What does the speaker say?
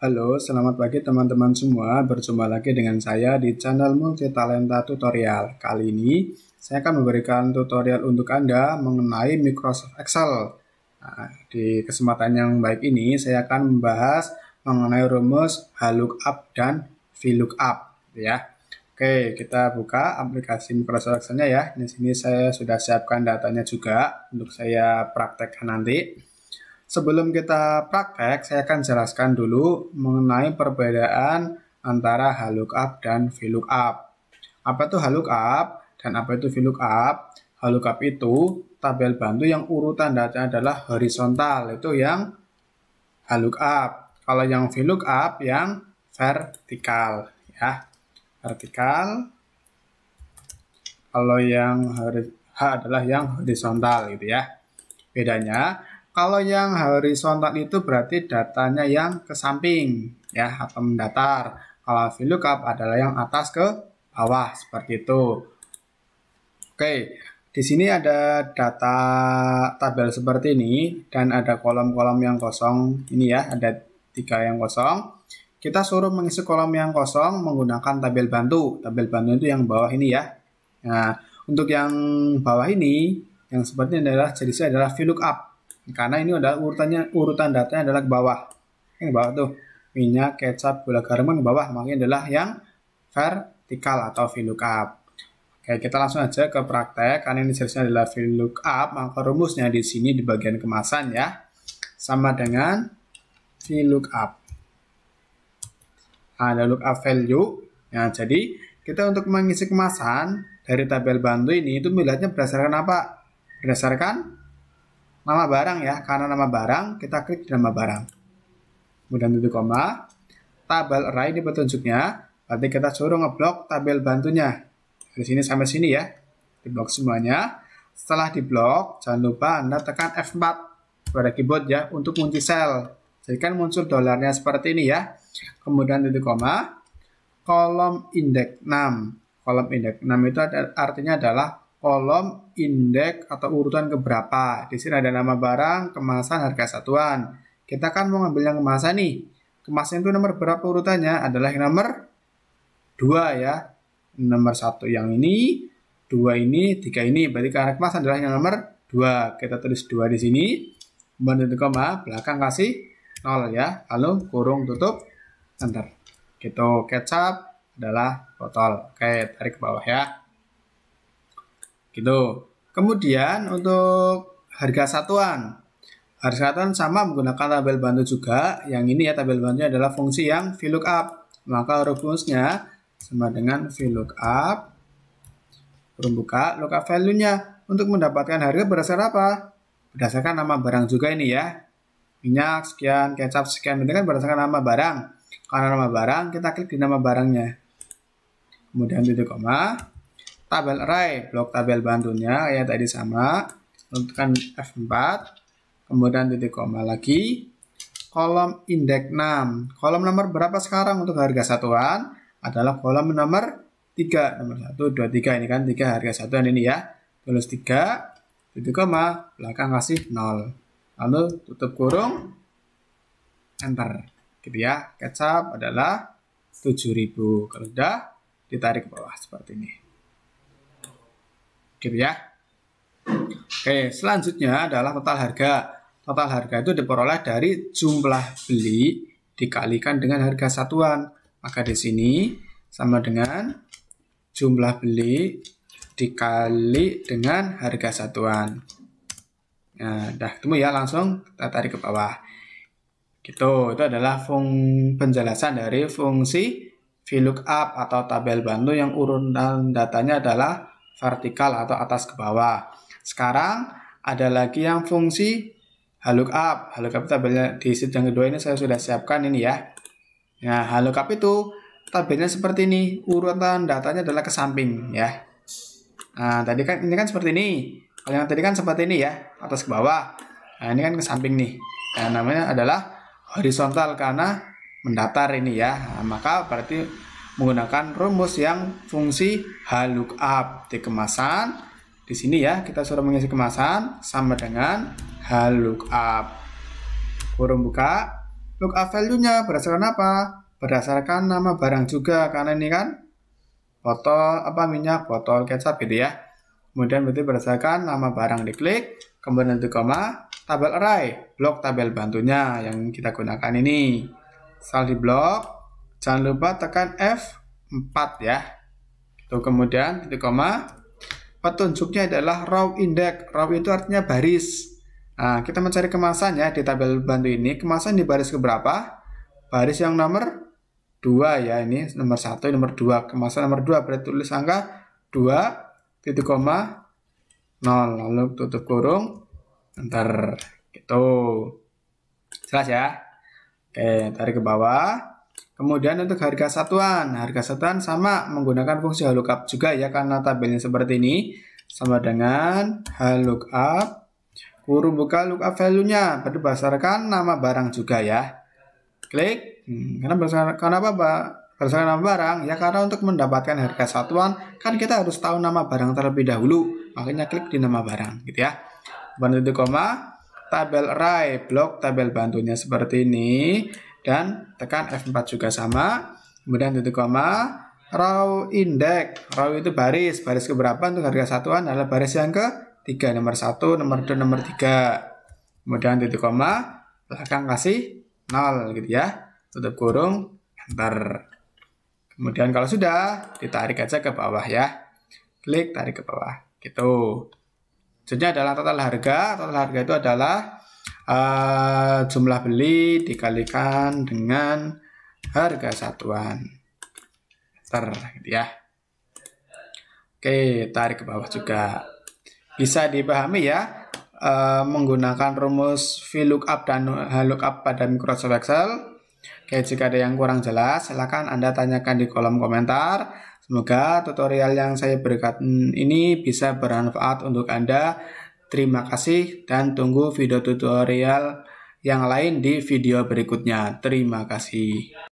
Halo, selamat pagi teman-teman semua. Berjumpa lagi dengan saya di channel Multitalenta Tutorial. Kali ini, saya akan memberikan tutorial untuk Anda mengenai Microsoft Excel. Nah, di kesempatan yang baik ini, saya akan membahas mengenai rumus HLOOKUP dan VLOOKUP. Ya. Oke, kita buka aplikasi Microsoft Excel-nya ya. Di sini saya sudah siapkan datanya juga untuk saya praktekkan nanti. Sebelum kita praktek, saya akan jelaskan dulu mengenai perbedaan antara HLOOKUP dan VLOOKUP. Apa itu HLOOKUP dan apa itu VLOOKUP? HLOOKUP itu tabel bantu yang urutan data adalah horizontal, itu yang HLOOKUP. Kalau yang VLOOKUP yang vertikal, ya. Vertikal. Kalau yang H adalah yang horizontal gitu ya. Bedanya kalau yang horizontal itu berarti datanya yang ke samping ya atau mendatar. Kalau VLOOKUP adalah yang atas ke bawah seperti itu. Oke, di sini ada data tabel seperti ini dan ada kolom-kolom yang kosong ini ya, ada tiga yang kosong. Kita suruh mengisi kolom yang kosong menggunakan tabel bantu. Tabel bantu itu yang bawah ini ya. Nah, untuk yang bawah ini, yang seperti ini adalah jenisnya adalah VLOOKUP karena ini adalah urutannya urutan datanya adalah ke bawah yang ke bawah tuh minyak kecap gula garam ke bawah makanya adalah yang vertikal atau VLOOKUP oke kita langsung aja ke praktek karena ini jenisnya adalah VLOOKUP maka rumusnya di sini di bagian kemasan ya sama dengan VLOOKUP ada lookup value nah jadi kita untuk mengisi kemasan dari tabel bantu ini itu melihatnya berdasarkan apa berdasarkan nama barang ya, karena nama barang kita klik nama barang. Kemudian titik koma, tabel array ini petunjuknya, berarti kita suruh ngeblok tabel bantunya. Dari sini sampai sini ya, diblok semuanya. Setelah diblok, jangan lupa Anda tekan F4 pada keyboard ya untuk kunci sel. Jadi kan muncul dolarnya seperti ini ya. Kemudian titik koma, kolom indeks 6. Kolom indeks 6 itu artinya adalah kolom indeks atau urutan keberapa. Di sini ada nama barang, kemasan, harga satuan. Kita kan mau ngambil yang kemasan nih. Kemasan itu nomor berapa urutannya? Adalah yang nomor 2 ya. Nomor 1 yang ini, 2 ini, 3 ini. Berarti karena kemasan adalah yang nomor 2. Kita tulis 2 di sini. Kemudian koma, belakang kasih 0 ya. Lalu kurung tutup, enter. Gitu, kecap adalah botol. Oke, tarik ke bawah ya gitu kemudian untuk harga satuan harga satuan sama menggunakan tabel bantu juga yang ini ya tabel bantunya adalah fungsi yang VLOOKUP maka rumusnya sama dengan VLOOKUP buka lookup value-nya untuk mendapatkan harga berdasarkan apa? Berdasarkan nama barang juga ini ya. Minyak sekian, kecap sekian, Ini kan berdasarkan nama barang. Karena nama barang, kita klik di nama barangnya. Kemudian titik koma tabel array blok tabel bantunya ya tadi sama tentukan F4 kemudian titik koma lagi kolom indeks 6 kolom nomor berapa sekarang untuk harga satuan adalah kolom nomor 3 nomor 1 2 3 ini kan 3 harga satuan ini ya tulis 3 titik koma belakang kasih 0 lalu tutup kurung enter gitu ya kecap adalah 7000 kalau sudah ditarik ke bawah seperti ini gitu ya. Oke, selanjutnya adalah total harga. Total harga itu diperoleh dari jumlah beli dikalikan dengan harga satuan. Maka di sini sama dengan jumlah beli dikali dengan harga satuan. Nah, dah ketemu ya langsung kita tarik ke bawah. Gitu, itu adalah fung penjelasan dari fungsi VLOOKUP atau tabel bantu yang urutan datanya adalah vertikal atau atas ke bawah. Sekarang ada lagi yang fungsi HLOOKUP. HLOOKUP tabelnya di sheet yang kedua ini saya sudah siapkan ini ya. Nah, ya, HLOOKUP itu tabelnya seperti ini. Urutan datanya adalah ke samping ya. Nah, tadi kan ini kan seperti ini. Kalau yang tadi kan seperti ini ya, atas ke bawah. Nah, ini kan ke samping nih. Nah, namanya adalah horizontal karena mendatar ini ya. Nah, maka berarti menggunakan rumus yang fungsi HLOOKUP di kemasan. Di sini ya, kita suruh mengisi kemasan sama dengan HLOOKUP. Kurung buka, lookup value-nya berdasarkan apa? Berdasarkan nama barang juga, karena ini kan botol apa minyak, botol kecap gitu ya. Kemudian berarti berdasarkan nama barang diklik, kemudian di koma, tabel array, blok tabel bantunya yang kita gunakan ini. Sal di blok, Jangan lupa tekan F4 ya. Tuh kemudian titik koma. Petunjuknya adalah row index. Row itu artinya baris. Nah, kita mencari kemasan ya di tabel bantu ini. Kemasan di baris keberapa? Baris yang nomor 2 ya. Ini nomor 1, nomor 2. Kemasan nomor 2 berarti tulis angka 2 titik koma 0. Lalu tutup kurung. Enter. Gitu. Jelas ya? Oke, tarik ke bawah. Kemudian untuk harga satuan, harga satuan sama menggunakan fungsi lookup juga ya karena tabelnya seperti ini sama dengan lookup kurung buka lookup value-nya berdasarkan nama barang juga ya. Klik. Hmm, karena berdasarkan apa, Pak? Berdasarkan nama barang ya karena untuk mendapatkan harga satuan kan kita harus tahu nama barang terlebih dahulu. Makanya klik di nama barang gitu ya. Kemudian koma tabel array blok tabel bantunya seperti ini dan tekan F4 juga sama. Kemudian titik koma, row index. Row itu baris, baris keberapa berapa untuk harga satuan adalah baris yang ke tiga nomor satu nomor dua nomor tiga Kemudian titik koma, belakang kasih nol gitu ya. Tutup kurung, enter. Kemudian kalau sudah, ditarik aja ke bawah ya. Klik, tarik ke bawah. Gitu. Selanjutnya adalah total harga. Total harga itu adalah Eh, jumlah beli dikalikan dengan harga satuan ter gitu ya. Oke, tarik ke bawah juga. Bisa dipahami ya uh, menggunakan rumus VLOOKUP dan HLOOKUP pada Microsoft Excel. Oke, jika ada yang kurang jelas, silakan Anda tanyakan di kolom komentar. Semoga tutorial yang saya berikan ini bisa bermanfaat untuk Anda Terima kasih dan tunggu video tutorial yang lain di video berikutnya. Terima kasih.